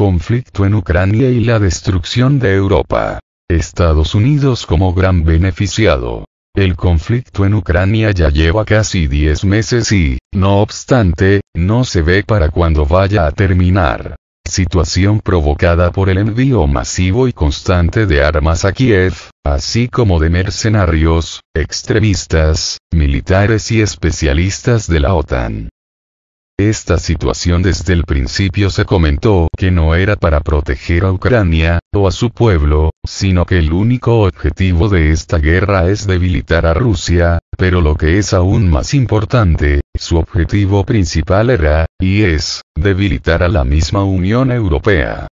conflicto en Ucrania y la destrucción de Europa. Estados Unidos como gran beneficiado. El conflicto en Ucrania ya lleva casi 10 meses y, no obstante, no se ve para cuándo vaya a terminar. Situación provocada por el envío masivo y constante de armas a Kiev, así como de mercenarios, extremistas, militares y especialistas de la OTAN. Esta situación desde el principio se comentó que no era para proteger a Ucrania, o a su pueblo, sino que el único objetivo de esta guerra es debilitar a Rusia, pero lo que es aún más importante, su objetivo principal era, y es, debilitar a la misma Unión Europea.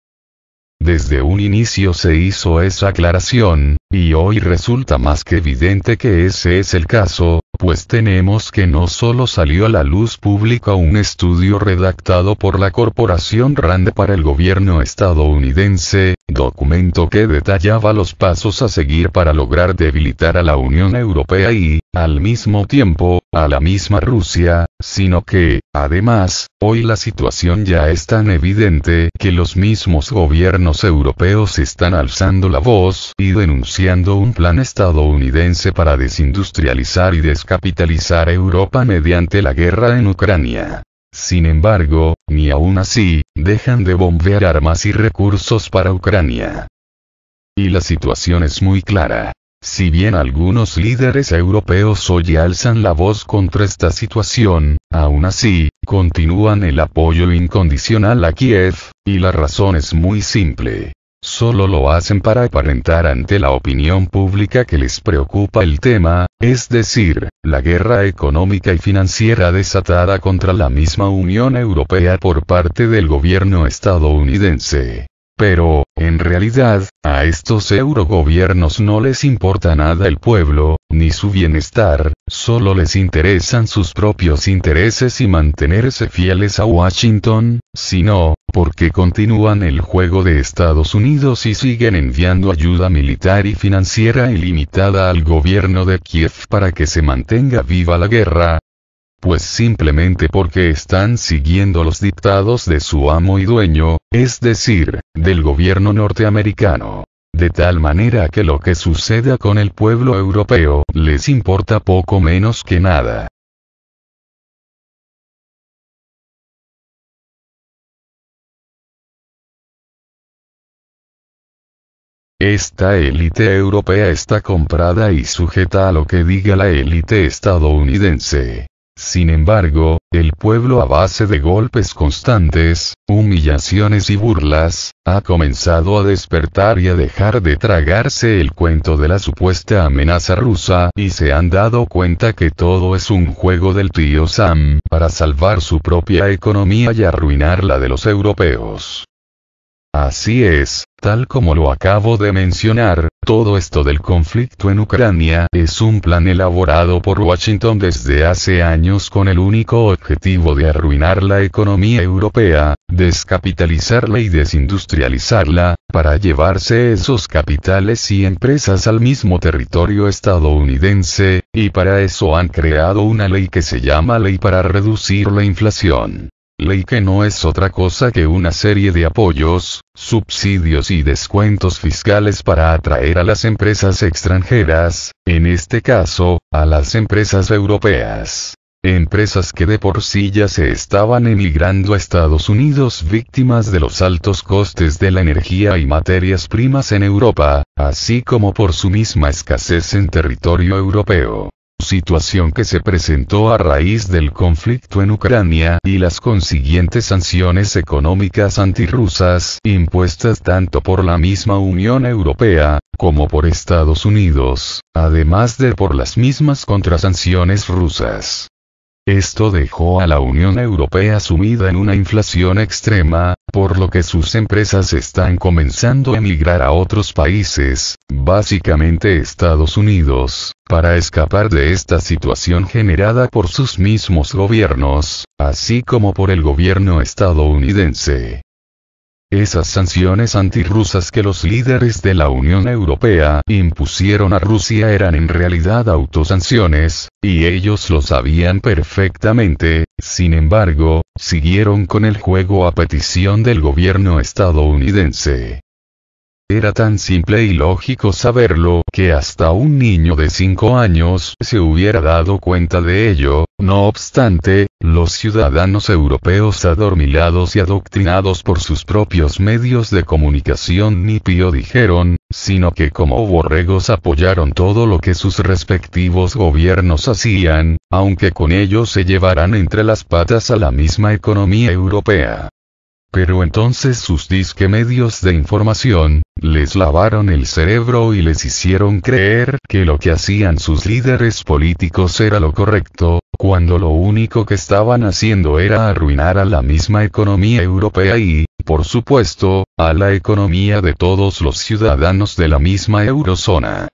Desde un inicio se hizo esa aclaración, y hoy resulta más que evidente que ese es el caso, pues tenemos que no solo salió a la luz pública un estudio redactado por la corporación RAND para el gobierno estadounidense, documento que detallaba los pasos a seguir para lograr debilitar a la Unión Europea y, al mismo tiempo, a la misma Rusia, sino que, Además, hoy la situación ya es tan evidente que los mismos gobiernos europeos están alzando la voz y denunciando un plan estadounidense para desindustrializar y descapitalizar Europa mediante la guerra en Ucrania. Sin embargo, ni aún así, dejan de bombear armas y recursos para Ucrania. Y la situación es muy clara. Si bien algunos líderes europeos hoy alzan la voz contra esta situación, aún así, continúan el apoyo incondicional a Kiev, y la razón es muy simple. Solo lo hacen para aparentar ante la opinión pública que les preocupa el tema, es decir, la guerra económica y financiera desatada contra la misma Unión Europea por parte del gobierno estadounidense. Pero, en realidad, a estos eurogobiernos no les importa nada el pueblo, ni su bienestar, solo les interesan sus propios intereses y mantenerse fieles a Washington, sino, porque continúan el juego de Estados Unidos y siguen enviando ayuda militar y financiera ilimitada al gobierno de Kiev para que se mantenga viva la guerra, pues simplemente porque están siguiendo los dictados de su amo y dueño, es decir, del gobierno norteamericano. De tal manera que lo que suceda con el pueblo europeo les importa poco menos que nada. Esta élite europea está comprada y sujeta a lo que diga la élite estadounidense. Sin embargo, el pueblo a base de golpes constantes, humillaciones y burlas, ha comenzado a despertar y a dejar de tragarse el cuento de la supuesta amenaza rusa y se han dado cuenta que todo es un juego del tío Sam para salvar su propia economía y arruinar la de los europeos. Así es, tal como lo acabo de mencionar, todo esto del conflicto en Ucrania es un plan elaborado por Washington desde hace años con el único objetivo de arruinar la economía europea, descapitalizarla y desindustrializarla, para llevarse esos capitales y empresas al mismo territorio estadounidense, y para eso han creado una ley que se llama Ley para Reducir la Inflación ley que no es otra cosa que una serie de apoyos, subsidios y descuentos fiscales para atraer a las empresas extranjeras, en este caso, a las empresas europeas. Empresas que de por sí ya se estaban emigrando a Estados Unidos víctimas de los altos costes de la energía y materias primas en Europa, así como por su misma escasez en territorio europeo situación que se presentó a raíz del conflicto en Ucrania y las consiguientes sanciones económicas antirrusas impuestas tanto por la misma Unión Europea, como por Estados Unidos, además de por las mismas contrasanciones rusas. Esto dejó a la Unión Europea sumida en una inflación extrema, por lo que sus empresas están comenzando a emigrar a otros países, básicamente Estados Unidos, para escapar de esta situación generada por sus mismos gobiernos, así como por el gobierno estadounidense. Esas sanciones antirrusas que los líderes de la Unión Europea impusieron a Rusia eran en realidad autosanciones, y ellos lo sabían perfectamente, sin embargo, siguieron con el juego a petición del gobierno estadounidense. Era tan simple y lógico saberlo que hasta un niño de 5 años se hubiera dado cuenta de ello, no obstante, los ciudadanos europeos adormilados y adoctrinados por sus propios medios de comunicación ni pío dijeron, sino que como borregos apoyaron todo lo que sus respectivos gobiernos hacían, aunque con ello se llevaran entre las patas a la misma economía europea. Pero entonces sus disque medios de información, les lavaron el cerebro y les hicieron creer que lo que hacían sus líderes políticos era lo correcto, cuando lo único que estaban haciendo era arruinar a la misma economía europea y, por supuesto, a la economía de todos los ciudadanos de la misma eurozona.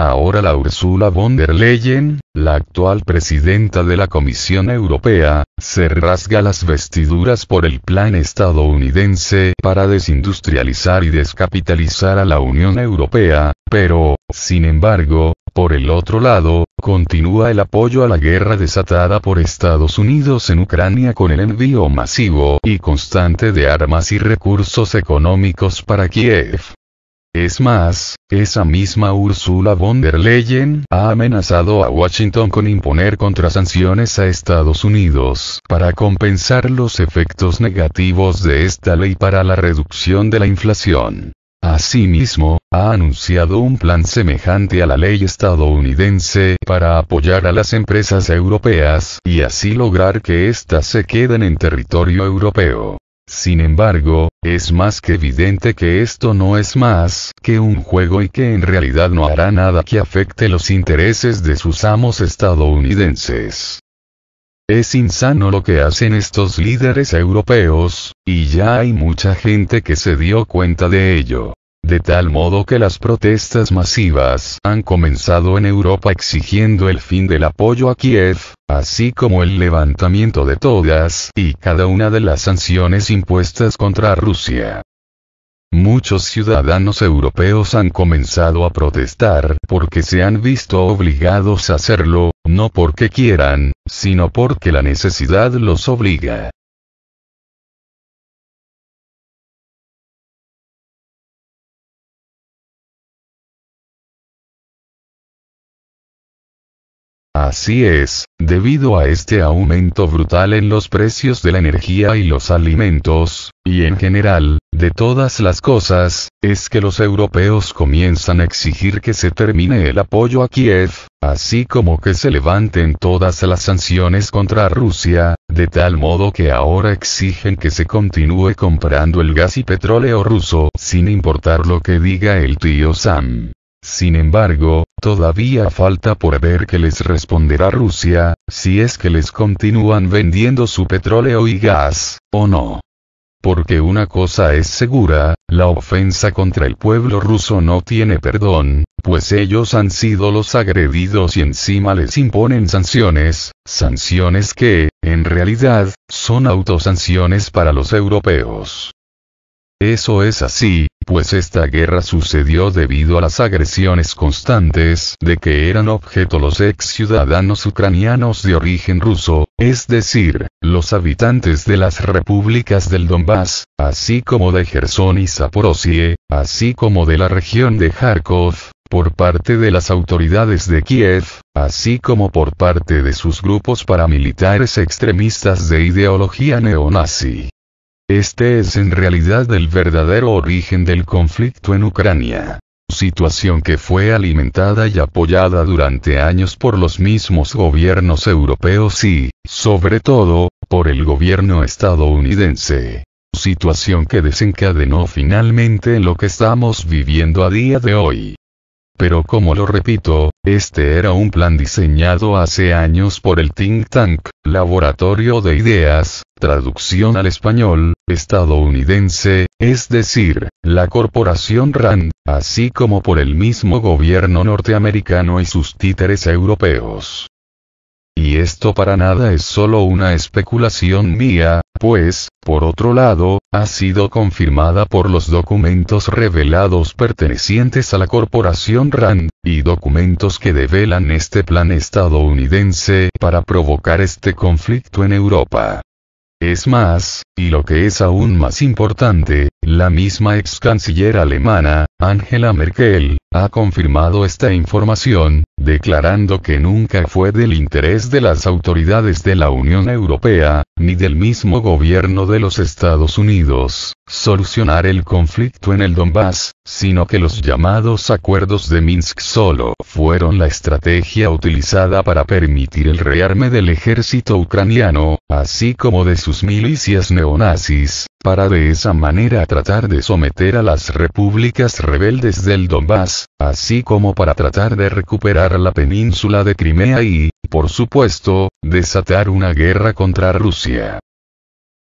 Ahora la Ursula von der Leyen, la actual presidenta de la Comisión Europea, se rasga las vestiduras por el plan estadounidense para desindustrializar y descapitalizar a la Unión Europea, pero, sin embargo, por el otro lado, continúa el apoyo a la guerra desatada por Estados Unidos en Ucrania con el envío masivo y constante de armas y recursos económicos para Kiev. Es más, esa misma Ursula von der Leyen ha amenazado a Washington con imponer contrasanciones a Estados Unidos para compensar los efectos negativos de esta ley para la reducción de la inflación. Asimismo, ha anunciado un plan semejante a la ley estadounidense para apoyar a las empresas europeas y así lograr que éstas se queden en territorio europeo. Sin embargo, es más que evidente que esto no es más que un juego y que en realidad no hará nada que afecte los intereses de sus amos estadounidenses. Es insano lo que hacen estos líderes europeos, y ya hay mucha gente que se dio cuenta de ello de tal modo que las protestas masivas han comenzado en Europa exigiendo el fin del apoyo a Kiev, así como el levantamiento de todas y cada una de las sanciones impuestas contra Rusia. Muchos ciudadanos europeos han comenzado a protestar porque se han visto obligados a hacerlo, no porque quieran, sino porque la necesidad los obliga. Así es, debido a este aumento brutal en los precios de la energía y los alimentos, y en general, de todas las cosas, es que los europeos comienzan a exigir que se termine el apoyo a Kiev, así como que se levanten todas las sanciones contra Rusia, de tal modo que ahora exigen que se continúe comprando el gas y petróleo ruso, sin importar lo que diga el tío Sam. Sin embargo, todavía falta por ver qué les responderá Rusia, si es que les continúan vendiendo su petróleo y gas, o no. Porque una cosa es segura, la ofensa contra el pueblo ruso no tiene perdón, pues ellos han sido los agredidos y encima les imponen sanciones, sanciones que, en realidad, son autosanciones para los europeos. Eso es así, pues esta guerra sucedió debido a las agresiones constantes de que eran objeto los ex ciudadanos ucranianos de origen ruso, es decir, los habitantes de las repúblicas del Donbass, así como de Gerson y Zaporozhye, así como de la región de Kharkov, por parte de las autoridades de Kiev, así como por parte de sus grupos paramilitares extremistas de ideología neonazi. Este es en realidad el verdadero origen del conflicto en Ucrania situación que fue alimentada y apoyada durante años por los mismos gobiernos europeos y, sobre todo, por el gobierno estadounidense. Situación que desencadenó finalmente lo que estamos viviendo a día de hoy. Pero como lo repito, este era un plan diseñado hace años por el think tank, Laboratorio de Ideas, traducción al español, estadounidense, es decir, la corporación RAND, así como por el mismo gobierno norteamericano y sus títeres europeos. Y esto para nada es solo una especulación mía, pues, por otro lado, ha sido confirmada por los documentos revelados pertenecientes a la corporación RAND, y documentos que develan este plan estadounidense para provocar este conflicto en Europa. Es más, y lo que es aún más importante, la misma ex canciller alemana, Angela Merkel, ha confirmado esta información, declarando que nunca fue del interés de las autoridades de la Unión Europea, ni del mismo gobierno de los Estados Unidos, solucionar el conflicto en el Donbass, sino que los llamados acuerdos de Minsk solo fueron la estrategia utilizada para permitir el rearme del ejército ucraniano, así como de sus milicias neonazis, para de esa manera tratar de someter a las repúblicas rebeldes del Donbass, así como para tratar de recuperar la península de Crimea y, por supuesto, desatar una guerra contra Rusia.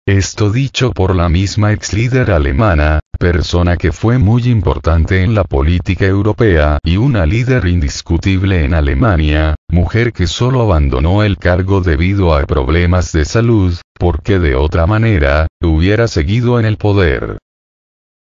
Esto dicho por la misma ex líder alemana, persona que fue muy importante en la política europea y una líder indiscutible en Alemania, mujer que solo abandonó el cargo debido a problemas de salud, porque de otra manera, hubiera seguido en el poder.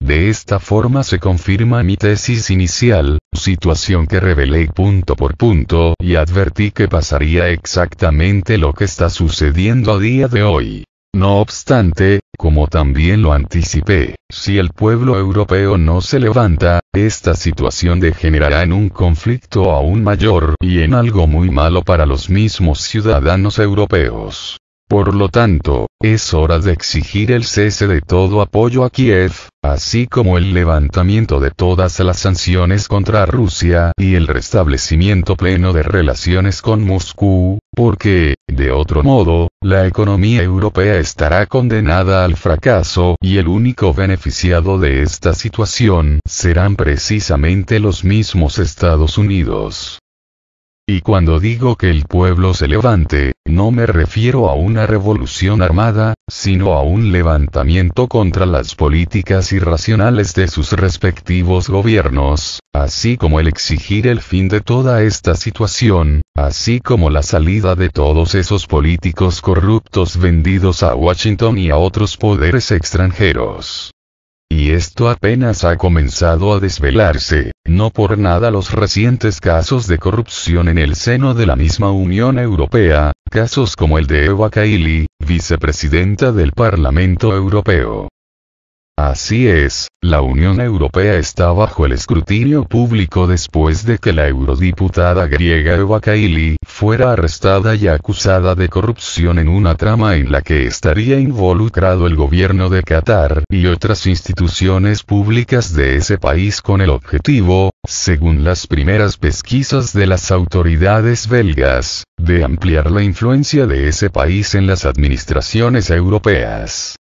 De esta forma se confirma mi tesis inicial, situación que revelé punto por punto y advertí que pasaría exactamente lo que está sucediendo a día de hoy. No obstante, como también lo anticipé, si el pueblo europeo no se levanta, esta situación degenerará en un conflicto aún mayor y en algo muy malo para los mismos ciudadanos europeos. Por lo tanto, es hora de exigir el cese de todo apoyo a Kiev, así como el levantamiento de todas las sanciones contra Rusia y el restablecimiento pleno de relaciones con Moscú, porque, de otro modo, la economía europea estará condenada al fracaso y el único beneficiado de esta situación serán precisamente los mismos Estados Unidos. Y cuando digo que el pueblo se levante, no me refiero a una revolución armada, sino a un levantamiento contra las políticas irracionales de sus respectivos gobiernos, así como el exigir el fin de toda esta situación, así como la salida de todos esos políticos corruptos vendidos a Washington y a otros poderes extranjeros. Y esto apenas ha comenzado a desvelarse, no por nada los recientes casos de corrupción en el seno de la misma Unión Europea, casos como el de Eva Kaili, vicepresidenta del Parlamento Europeo. Así es, la Unión Europea está bajo el escrutinio público después de que la eurodiputada griega Eva Kaili fuera arrestada y acusada de corrupción en una trama en la que estaría involucrado el gobierno de Qatar y otras instituciones públicas de ese país con el objetivo, según las primeras pesquisas de las autoridades belgas, de ampliar la influencia de ese país en las administraciones europeas.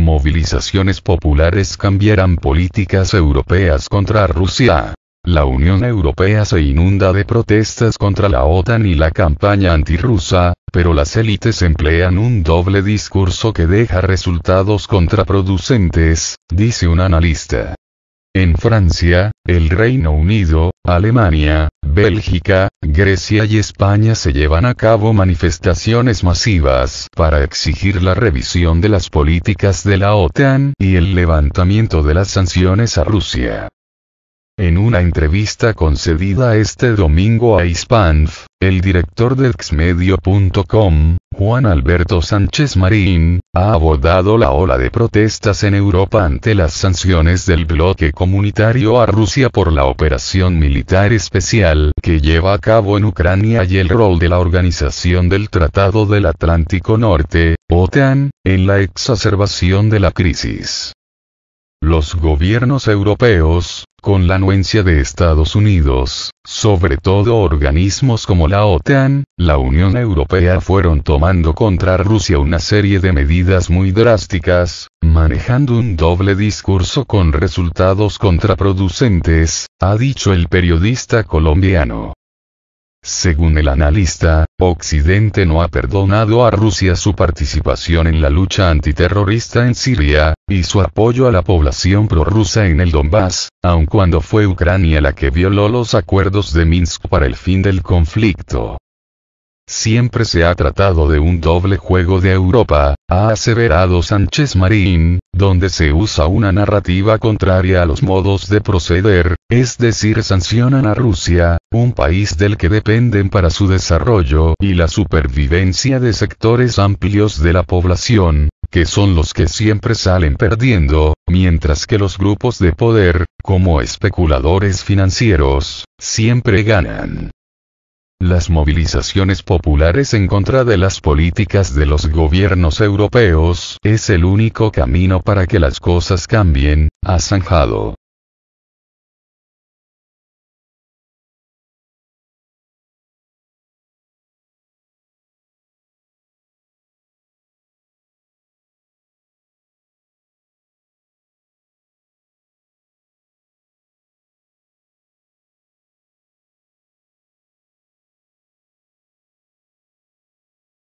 Movilizaciones populares cambiarán políticas europeas contra Rusia. La Unión Europea se inunda de protestas contra la OTAN y la campaña antirrusa, pero las élites emplean un doble discurso que deja resultados contraproducentes, dice un analista. En Francia, el Reino Unido, Alemania, Bélgica, Grecia y España se llevan a cabo manifestaciones masivas para exigir la revisión de las políticas de la OTAN y el levantamiento de las sanciones a Rusia. En una entrevista concedida este domingo a ISPANF, el director de xmedio.com, Juan Alberto Sánchez Marín, ha abordado la ola de protestas en Europa ante las sanciones del bloque comunitario a Rusia por la operación militar especial que lleva a cabo en Ucrania y el rol de la Organización del Tratado del Atlántico Norte, OTAN, en la exacerbación de la crisis. Los gobiernos europeos, con la anuencia de Estados Unidos, sobre todo organismos como la OTAN, la Unión Europea fueron tomando contra Rusia una serie de medidas muy drásticas, manejando un doble discurso con resultados contraproducentes, ha dicho el periodista colombiano. Según el analista, Occidente no ha perdonado a Rusia su participación en la lucha antiterrorista en Siria, y su apoyo a la población prorrusa en el Donbass, aun cuando fue Ucrania la que violó los acuerdos de Minsk para el fin del conflicto. Siempre se ha tratado de un doble juego de Europa, ha aseverado Sánchez Marín, donde se usa una narrativa contraria a los modos de proceder, es decir, sancionan a Rusia, un país del que dependen para su desarrollo y la supervivencia de sectores amplios de la población, que son los que siempre salen perdiendo, mientras que los grupos de poder, como especuladores financieros, siempre ganan. Las movilizaciones populares en contra de las políticas de los gobiernos europeos es el único camino para que las cosas cambien, ha zanjado.